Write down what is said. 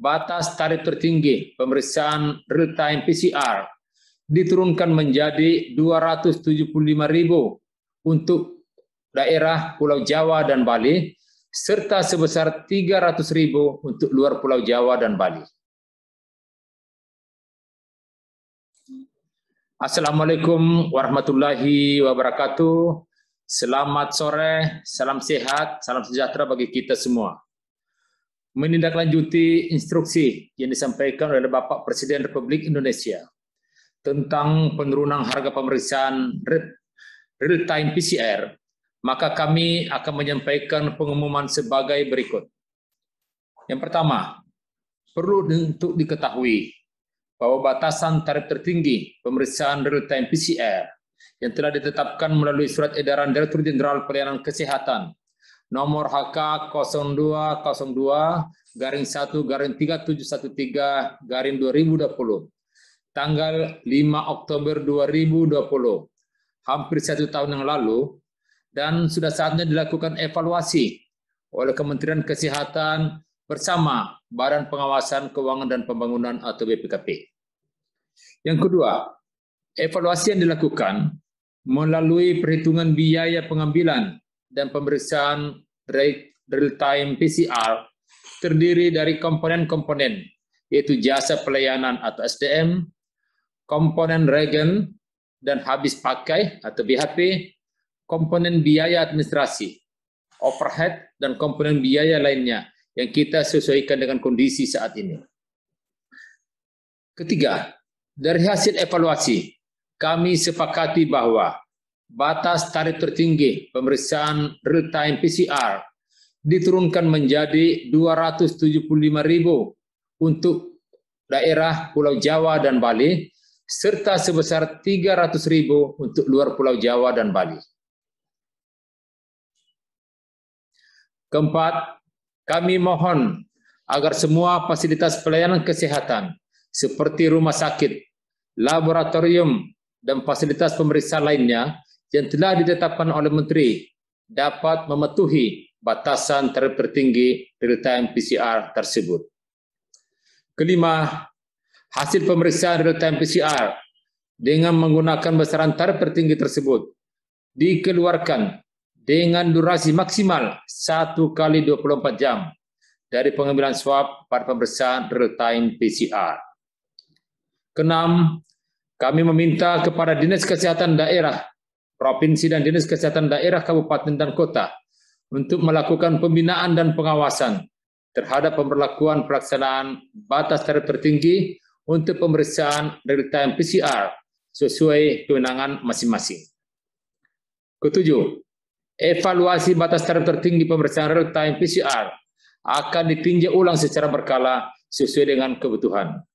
batas tarif tertinggi pemeriksaan real-time PCR diturunkan menjadi 275.000 untuk daerah Pulau Jawa dan Bali, serta sebesar 300.000 untuk luar Pulau Jawa dan Bali. Assalamualaikum warahmatullahi wabarakatuh. Selamat sore, salam sehat, salam sejahtera bagi kita semua menindaklanjuti instruksi yang disampaikan oleh Bapak Presiden Republik Indonesia tentang penurunan harga pemeriksaan real-time PCR, maka kami akan menyampaikan pengumuman sebagai berikut. Yang pertama, perlu untuk diketahui bahwa batasan tarif tertinggi pemeriksaan real-time PCR yang telah ditetapkan melalui Surat Edaran Direktur Jenderal Pelayanan Kesehatan nomor HK 0202 garing 1 garing 3713 garing 2020 tanggal 5 Oktober 2020 hampir satu tahun yang lalu dan sudah saatnya dilakukan evaluasi oleh Kementerian Kesehatan bersama Badan Pengawasan Keuangan dan Pembangunan atau BPKP. Yang kedua, evaluasi yang dilakukan melalui perhitungan biaya pengambilan dan pemeriksaan real-time PCR terdiri dari komponen-komponen, yaitu jasa pelayanan atau SDM, komponen regen dan habis pakai atau BHP, komponen biaya administrasi, overhead, dan komponen biaya lainnya yang kita sesuaikan dengan kondisi saat ini. Ketiga, dari hasil evaluasi, kami sepakati bahwa batas tarif tertinggi pemeriksaan real-time PCR diturunkan menjadi 275.000 untuk daerah Pulau Jawa dan Bali, serta sebesar 300.000 untuk luar Pulau Jawa dan Bali. Keempat, kami mohon agar semua fasilitas pelayanan kesehatan seperti rumah sakit, laboratorium, dan fasilitas pemeriksa lainnya yang telah ditetapkan oleh Menteri dapat mematuhi batasan terpertinggi real-time PCR tersebut. Kelima, hasil pemeriksaan real-time PCR dengan menggunakan besaran terpertinggi tersebut dikeluarkan dengan durasi maksimal 1 kali 24 jam dari pengambilan swab pada pemeriksaan real-time PCR. Kenam, kami meminta kepada Dinas Kesehatan Daerah provinsi dan dinas kesehatan daerah, kabupaten dan kota untuk melakukan pembinaan dan pengawasan terhadap pemberlakuan pelaksanaan batas tarif tertinggi untuk pemeriksaan real time PCR sesuai kewenangan masing-masing. Ketujuh, evaluasi batas tarif tertinggi pemeriksaan real time PCR akan ditinjau ulang secara berkala sesuai dengan kebutuhan.